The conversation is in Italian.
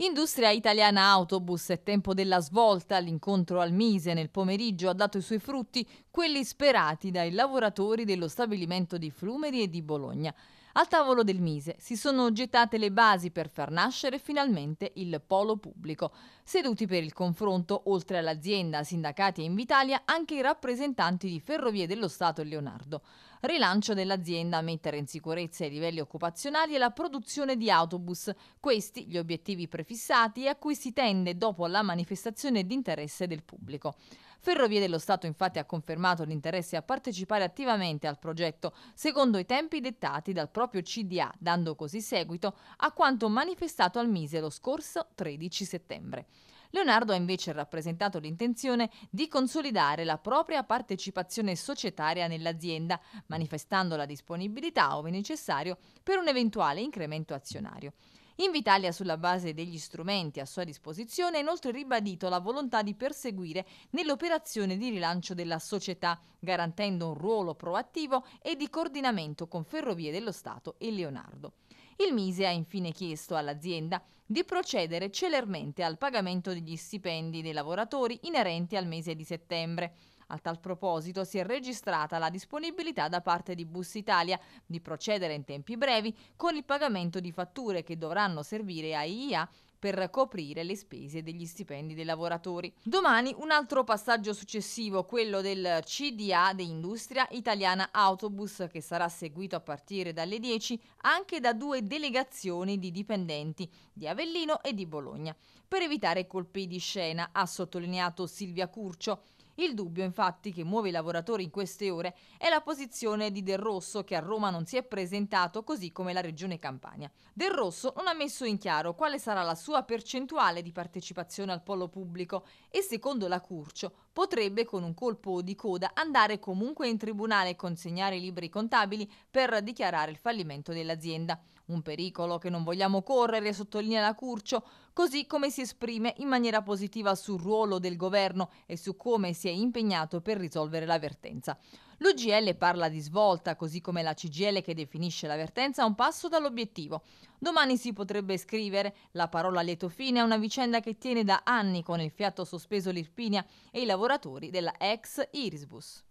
Industria Italiana Autobus è tempo della svolta, l'incontro al Mise nel pomeriggio ha dato i suoi frutti, quelli sperati dai lavoratori dello stabilimento di Flumeri e di Bologna. Al tavolo del Mise si sono gettate le basi per far nascere finalmente il polo pubblico. Seduti per il confronto, oltre all'azienda, sindacati e Invitalia, anche i rappresentanti di Ferrovie dello Stato e Leonardo. Rilancio dell'azienda, mettere in sicurezza i livelli occupazionali e la produzione di autobus. Questi gli obiettivi prefissati e a cui si tende dopo la manifestazione di interesse del pubblico. Ferrovie dello Stato infatti ha confermato l'interesse a partecipare attivamente al progetto secondo i tempi dettati dal proprio CDA, dando così seguito a quanto manifestato al Mise lo scorso 13 settembre. Leonardo ha invece rappresentato l'intenzione di consolidare la propria partecipazione societaria nell'azienda, manifestando la disponibilità, ove necessario, per un eventuale incremento azionario. In Vitalia, sulla base degli strumenti a sua disposizione, ha inoltre ribadito la volontà di perseguire nell'operazione di rilancio della società, garantendo un ruolo proattivo e di coordinamento con Ferrovie dello Stato e Leonardo. Il Mise ha infine chiesto all'azienda di procedere celermente al pagamento degli stipendi dei lavoratori inerenti al mese di settembre a tal proposito si è registrata la disponibilità da parte di Bus Italia di procedere in tempi brevi con il pagamento di fatture che dovranno servire a IA per coprire le spese degli stipendi dei lavoratori. Domani un altro passaggio successivo, quello del CDA di Industria Italiana Autobus, che sarà seguito a partire dalle 10 anche da due delegazioni di dipendenti di Avellino e di Bologna, per evitare colpi di scena, ha sottolineato Silvia Curcio il dubbio infatti che muove i lavoratori in queste ore è la posizione di Del Rosso che a Roma non si è presentato così come la regione Campania. Del Rosso non ha messo in chiaro quale sarà la sua percentuale di partecipazione al polo pubblico e secondo la Curcio potrebbe con un colpo di coda andare comunque in tribunale e consegnare i libri contabili per dichiarare il fallimento dell'azienda. Un pericolo che non vogliamo correre, sottolinea la Curcio, così come si esprime in maniera positiva sul ruolo del governo e su come si è impegnato per risolvere l'avvertenza. L'UGL parla di svolta, così come la CGL che definisce l'avvertenza un passo dall'obiettivo. Domani si potrebbe scrivere la parola lieto fine a una vicenda che tiene da anni con il fiato sospeso l'Irpinia e i lavoratori della ex Irisbus.